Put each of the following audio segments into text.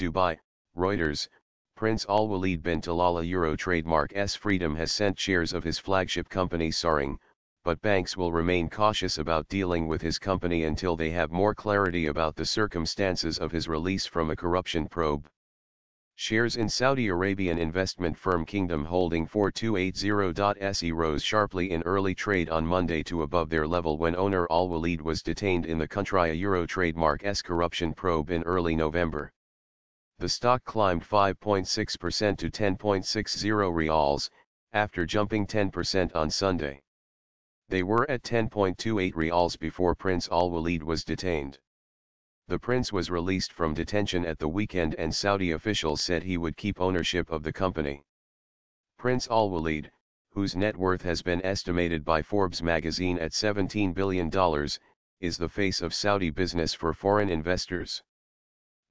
Dubai, Reuters, Prince Al Walid bin Talala Euro trademark S Freedom has sent shares of his flagship company soaring, but banks will remain cautious about dealing with his company until they have more clarity about the circumstances of his release from a corruption probe. Shares in Saudi Arabian investment firm Kingdom Holding 4280.se rose sharply in early trade on Monday to above their level when owner Al Walid was detained in the country a Euro trademark S corruption probe in early November. The stock climbed 5.6% to 10.60 reals, after jumping 10% on Sunday. They were at 10.28 reals before Prince Al-Walid was detained. The prince was released from detention at the weekend and Saudi officials said he would keep ownership of the company. Prince Al-Walid, whose net worth has been estimated by Forbes magazine at $17 billion, is the face of Saudi business for foreign investors.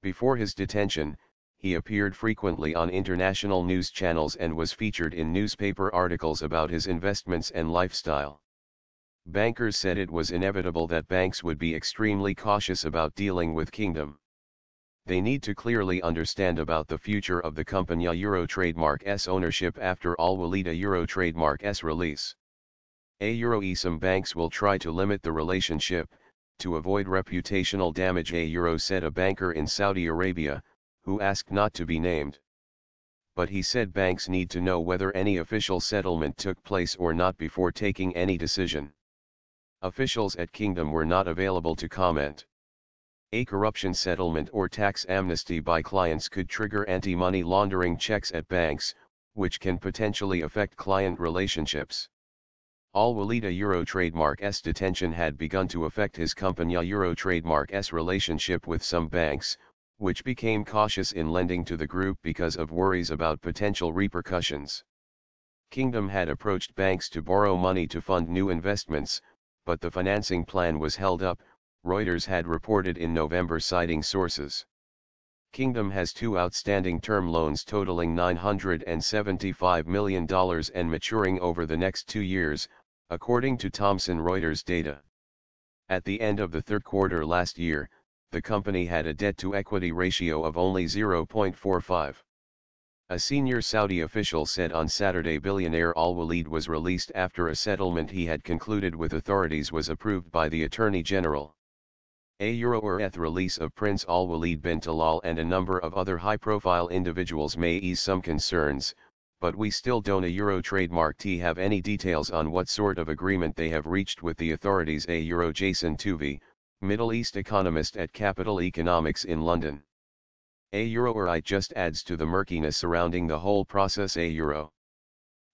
Before his detention, he appeared frequently on international news channels and was featured in newspaper articles about his investments and lifestyle. Bankers said it was inevitable that banks would be extremely cautious about dealing with Kingdom. They need to clearly understand about the future of the company Euro trademark's ownership after Al Walida Euro trademark's release. A Euro -E some banks will try to limit the relationship to avoid reputational damage a euro said a banker in Saudi Arabia, who asked not to be named. But he said banks need to know whether any official settlement took place or not before taking any decision. Officials at Kingdom were not available to comment. A corruption settlement or tax amnesty by clients could trigger anti-money laundering checks at banks, which can potentially affect client relationships. Al-Walida Euro Trademark S detention had begun to affect his company Euro Trademark S relationship with some banks, which became cautious in lending to the group because of worries about potential repercussions. Kingdom had approached banks to borrow money to fund new investments, but the financing plan was held up, Reuters had reported in November citing sources. Kingdom has two outstanding term loans totaling $975 million and maturing over the next two years, according to Thomson Reuters data. At the end of the third quarter last year, the company had a debt-to-equity ratio of only 0.45. A senior Saudi official said on Saturday billionaire Al-Walid was released after a settlement he had concluded with authorities was approved by the Attorney General. A Euroearth release of Prince Al-Walid bin Talal and a number of other high-profile individuals may ease some concerns, but we still don't a Euro trademark T have any details on what sort of agreement they have reached with the authorities a Euro Jason Tuvey, Middle East economist at Capital Economics in London. A Euro or I just adds to the murkiness surrounding the whole process a Euro.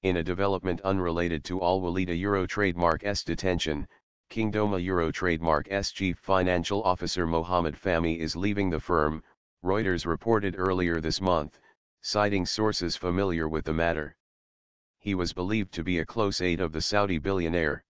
In a development unrelated to Al Walid Euro trademark S detention, Kingdoma Euro trademark S chief financial officer Mohamed Fami is leaving the firm, Reuters reported earlier this month, citing sources familiar with the matter. He was believed to be a close aide of the Saudi billionaire,